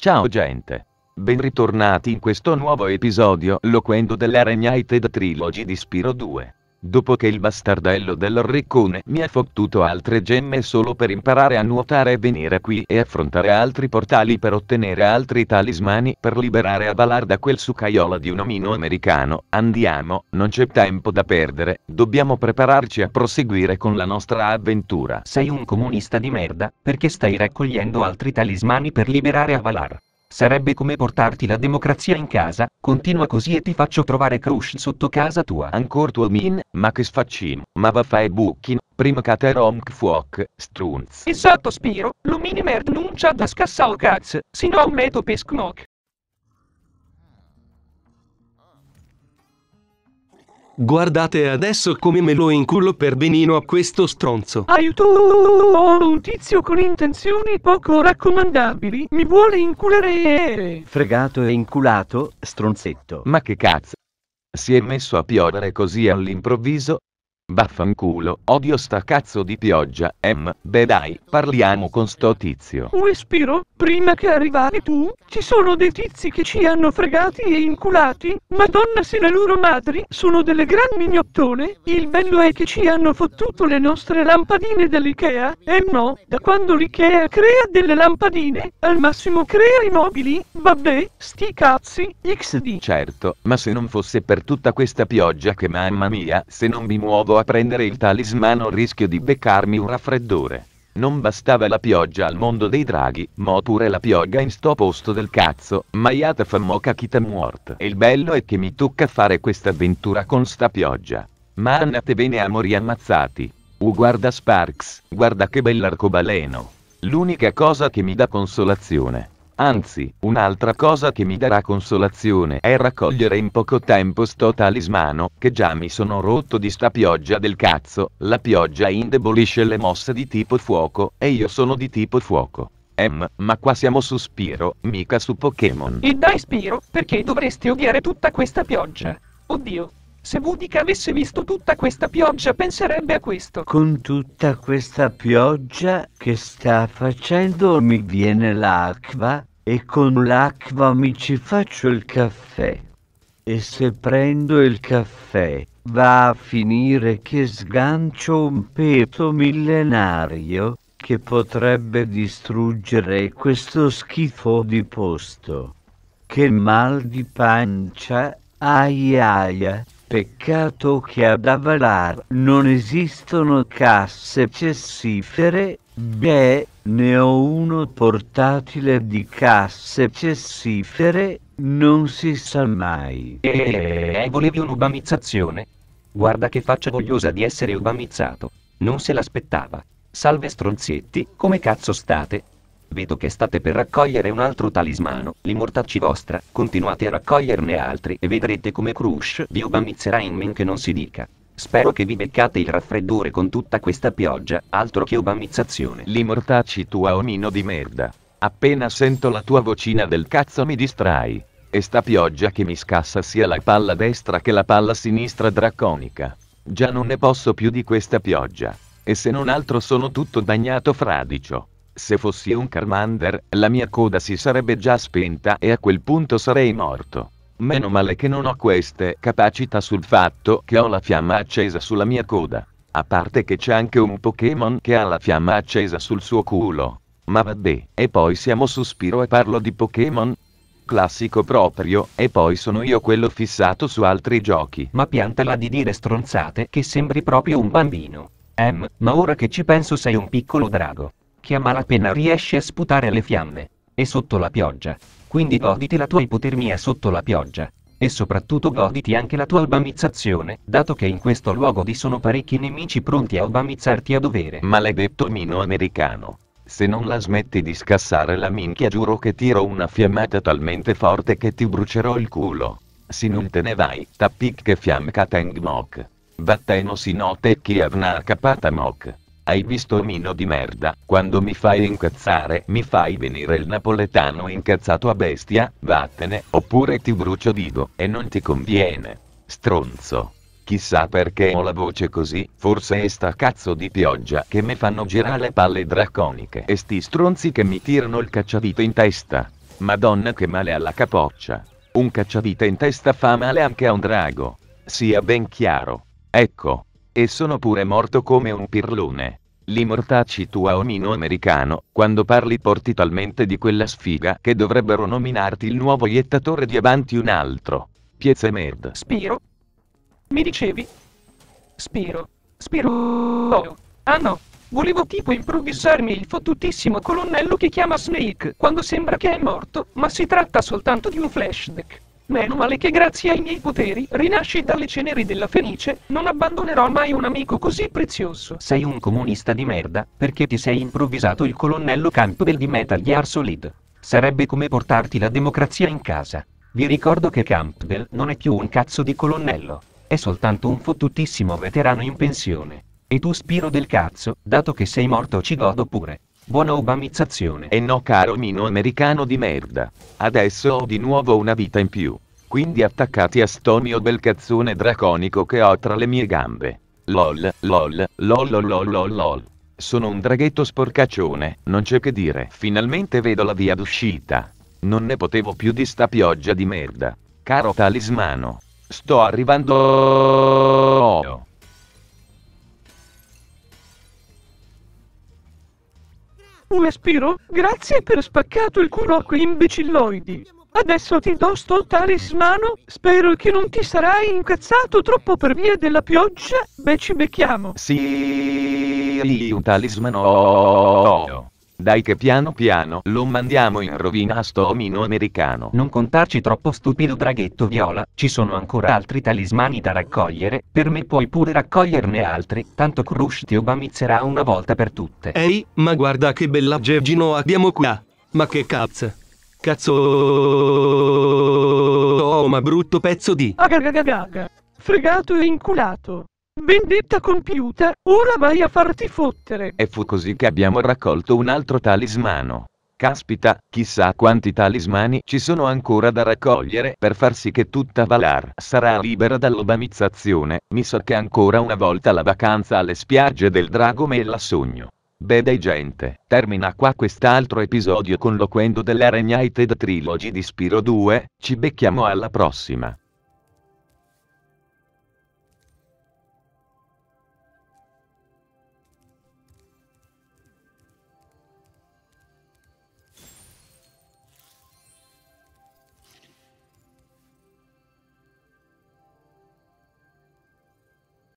Ciao gente. Ben ritornati in questo nuovo episodio loquendo della Regnited Trilogy di Spiro 2. Dopo che il bastardello del riccone mi ha fottuto altre gemme solo per imparare a nuotare e venire qui e affrontare altri portali per ottenere altri talismani per liberare Avalar da quel sucaiola di un omino americano, andiamo, non c'è tempo da perdere, dobbiamo prepararci a proseguire con la nostra avventura. Sei un comunista di merda, perché stai raccogliendo altri talismani per liberare Avalar? Sarebbe come portarti la democrazia in casa, continua così e ti faccio trovare Crush sotto casa tua. Ancora tuo min, ma che sfaccino, ma vaffè buchin, prima che te romc fuoc, strunz. E Esatto Spiro, l'umini merd non c'ha da scassau caz, sino un meto pescnoc. Guardate adesso come me lo inculo per benino a questo stronzo. Aiuto! Un tizio con intenzioni poco raccomandabili mi vuole inculare. Fregato e inculato, stronzetto. Ma che cazzo? Si è messo a piovere così all'improvviso? Baffanculo, odio sta cazzo di pioggia, em, beh dai, parliamo con sto tizio. Uè Spiro, prima che arrivavi tu, ci sono dei tizi che ci hanno fregati e inculati, madonna se le loro madri, sono delle gran mignottone, il bello è che ci hanno fottuto le nostre lampadine dell'Ikea, eh no, da quando l'Ikea crea delle lampadine, al massimo crea i mobili, vabbè, sti cazzi, xd. Certo, ma se non fosse per tutta questa pioggia che mamma mia, se non mi muovo a prendere il talismano a rischio di beccarmi un raffreddore. Non bastava la pioggia al mondo dei draghi, mo pure la pioggia in sto posto del cazzo, ma maiata fa moca chi muort. E il bello è che mi tocca fare questa avventura con sta pioggia. Ma andatevene a mori ammazzati. Uh guarda Sparks, guarda che bell'arcobaleno. L'unica cosa che mi dà consolazione Anzi, un'altra cosa che mi darà consolazione è raccogliere in poco tempo sto talismano, che già mi sono rotto di sta pioggia del cazzo, la pioggia indebolisce le mosse di tipo fuoco, e io sono di tipo fuoco. Ehm, ma qua siamo su Spiro, mica su Pokémon. E dai Spiro, perché dovresti odiare tutta questa pioggia? Oddio, se Vudica avesse visto tutta questa pioggia penserebbe a questo. Con tutta questa pioggia che sta facendo mi viene l'acqua e con l'acqua mi ci faccio il caffè. E se prendo il caffè, va a finire che sgancio un peto millenario che potrebbe distruggere questo schifo di posto. Che mal di pancia, aiaia, peccato che ad Avalar non esistono casse cessifere Beh, ne ho uno portatile di casse cessifere, non si sa mai. Eeeh, eh, eh, volevi un'ubamizzazione? Guarda che faccia vogliosa di essere ubamizzato. Non se l'aspettava. Salve stronzetti, come cazzo state? Vedo che state per raccogliere un altro talismano, l'immortacci vostra, continuate a raccoglierne altri e vedrete come Crush vi ubamizzerà in men che non si dica. Spero che vi beccate il raffreddore con tutta questa pioggia, altro che obamizzazione. Li mortacci tua omino oh di merda. Appena sento la tua vocina del cazzo mi distrai. E sta pioggia che mi scassa sia la palla destra che la palla sinistra draconica. Già non ne posso più di questa pioggia. E se non altro sono tutto bagnato fradicio. Se fossi un Carmander, la mia coda si sarebbe già spenta e a quel punto sarei morto. Meno male che non ho queste capacità sul fatto che ho la fiamma accesa sulla mia coda. A parte che c'è anche un Pokémon che ha la fiamma accesa sul suo culo. Ma vabbè, e poi siamo sospiro e parlo di Pokémon? Classico proprio, e poi sono io quello fissato su altri giochi. Ma piantala di dire stronzate che sembri proprio un bambino. Em, ma ora che ci penso sei un piccolo drago. Che a malapena riesce a sputare le fiamme e sotto la pioggia. Quindi goditi la tua ipotermia sotto la pioggia. E soprattutto goditi anche la tua albamizzazione, dato che in questo luogo vi sono parecchi nemici pronti a albamizzarti a dovere. Maledetto mino americano. Se non la smetti di scassare la minchia giuro che tiro una fiammata talmente forte che ti brucerò il culo. Si non te ne vai, tappic che fiamcata and mock. Vatteno si note chi avna capata mok. Hai visto omino di merda, quando mi fai incazzare mi fai venire il napoletano incazzato a bestia, vattene, oppure ti brucio vivo, e non ti conviene. Stronzo. Chissà perché ho la voce così, forse è sta cazzo di pioggia che mi fanno girare le palle draconiche e sti stronzi che mi tirano il cacciavite in testa. Madonna che male alla capoccia. Un cacciavite in testa fa male anche a un drago. Sia ben chiaro. Ecco. E sono pure morto come un pirlone. L'immortacci tua omino americano, quando parli porti talmente di quella sfiga che dovrebbero nominarti il nuovo iettatore di avanti un altro. Piezze Med. Spiro? Mi dicevi? Spiro. Spiro. Oh. Ah no. Volevo tipo improvvisarmi il fottutissimo colonnello che chiama Snake quando sembra che è morto, ma si tratta soltanto di un flashback. Meno male che grazie ai miei poteri rinasci dalle ceneri della Fenice, non abbandonerò mai un amico così prezioso. Sei un comunista di merda, perché ti sei improvvisato il colonnello Campbell di Metal Gear Solid. Sarebbe come portarti la democrazia in casa. Vi ricordo che Campbell non è più un cazzo di colonnello. È soltanto un fottutissimo veterano in pensione. E tu spiro del cazzo, dato che sei morto ci godo pure. Buona obamizzazione. E no caro mino americano di merda. Adesso ho di nuovo una vita in più. Quindi attaccati a sto mio bel cazzone draconico che ho tra le mie gambe. LOL, LOL, LOL, LOL, LOL, LOL. lol. Sono un draghetto sporcaccione, non c'è che dire. Finalmente vedo la via d'uscita. Non ne potevo più di sta pioggia di merda. Caro talismano. Sto arrivando. Un aspiro? Grazie per spaccato il culo a quei imbecilloidi. Adesso ti do sto talismano, spero che non ti sarai incazzato troppo per via della pioggia, beh ci becchiamo. Sì, un talismano. Dai che piano piano lo mandiamo in rovina a sto omino americano. Non contarci troppo stupido draghetto viola, ci sono ancora altri talismani da raccogliere, per me puoi pure raccoglierne altri, tanto Crush ti obamizzerà una volta per tutte. Ehi, ma guarda che bella Gevgino abbiamo qua. Ma che cazzo. Cazzo. Oh, ma brutto pezzo di. Agagagaga. Fregato e inculato. Vendetta compiuta, ora vai a farti fottere. E fu così che abbiamo raccolto un altro talismano. Caspita, chissà quanti talismani ci sono ancora da raccogliere per far sì che tutta Valar sarà libera dall'obamizzazione. Mi sa so che ancora una volta la vacanza alle spiagge del Drago me la sogno. Beh dai gente, termina qua quest'altro episodio con l'oquendo della Regnited Trilogy di Spiro 2, ci becchiamo alla prossima.